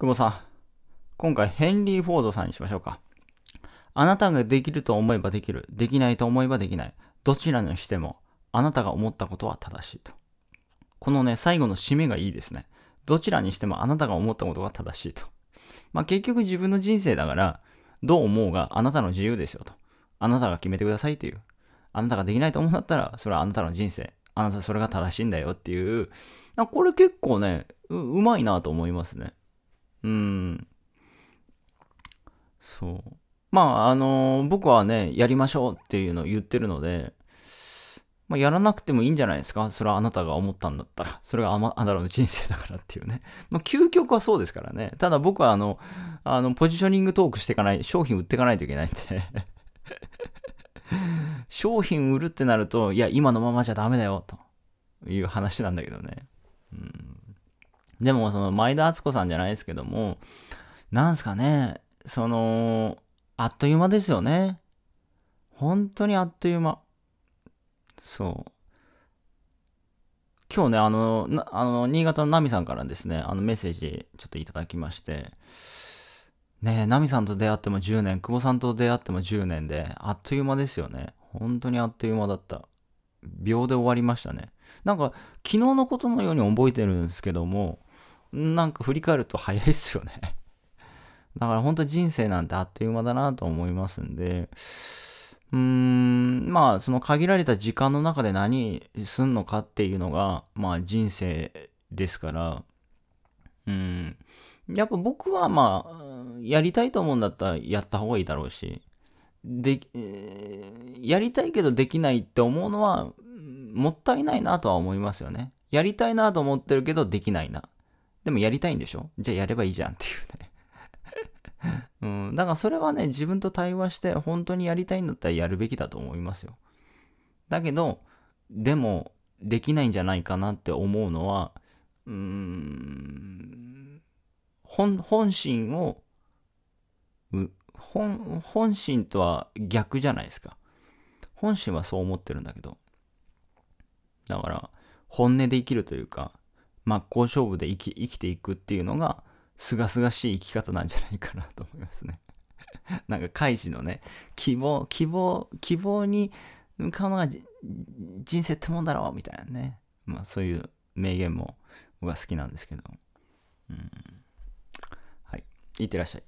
久保さん、今回ヘンリー・フォードさんにしましょうか。あなたができると思えばできる、できないと思えばできない、どちらにしても、あなたが思ったことは正しいと。このね、最後の締めがいいですね。どちらにしてもあなたが思ったことが正しいと。まあ結局自分の人生だから、どう思うがあなたの自由ですよと。あなたが決めてくださいっていう。あなたができないと思うんだったら、それはあなたの人生。あなたそれが正しいんだよっていう。これ結構ねう、うまいなと思いますね。うん。そう。まあ、あのー、僕はね、やりましょうっていうのを言ってるので、まあ、やらなくてもいいんじゃないですかそれはあなたが思ったんだったら。それがあ, あなたの人生だからっていうね。まあ、究極はそうですからね。ただ僕はあの、あの、ポジショニングトークしていかない、商品売っていかないといけないんで 商品売るってなると、いや、今のままじゃダメだよ、という話なんだけどね。うんでも、その、前田敦子さんじゃないですけども、なんすかね、その、あっという間ですよね。本当にあっという間。そう。今日ね、あの、あの新潟のナミさんからですね、あのメッセージちょっといただきまして、ねえ、ナミさんと出会っても10年、久保さんと出会っても10年で、あっという間ですよね。本当にあっという間だった。秒で終わりましたね。なんか、昨日のことのように覚えてるんですけども、なんか振り返ると早いっすよね だから本当人生なんてあっという間だなと思いますんで、うーん、まあその限られた時間の中で何すんのかっていうのが、まあ人生ですから、うん、やっぱ僕はまあ、やりたいと思うんだったらやった方がいいだろうし、で、えー、やりたいけどできないって思うのは、もったいないなとは思いますよね。やりたいなと思ってるけどできないな。でもやりたいんでしょじゃあやればいいじゃんっていうね うん。だからそれはね、自分と対話して本当にやりたいんだったらやるべきだと思いますよ。だけど、でもできないんじゃないかなって思うのは、うーん、本、本心を、本、本心とは逆じゃないですか。本心はそう思ってるんだけど。だから、本音で生きるというか、真っ向勝負で生き生きていくっていうのが、すがすがしい生き方なんじゃないかなと思いますね。なんか、カイジのね、希望、希望、希望に向かうのが人生ってもんだろうみたいなね。まあ、そういう名言も僕は好きなんですけど。うん。はい。いってらっしゃい。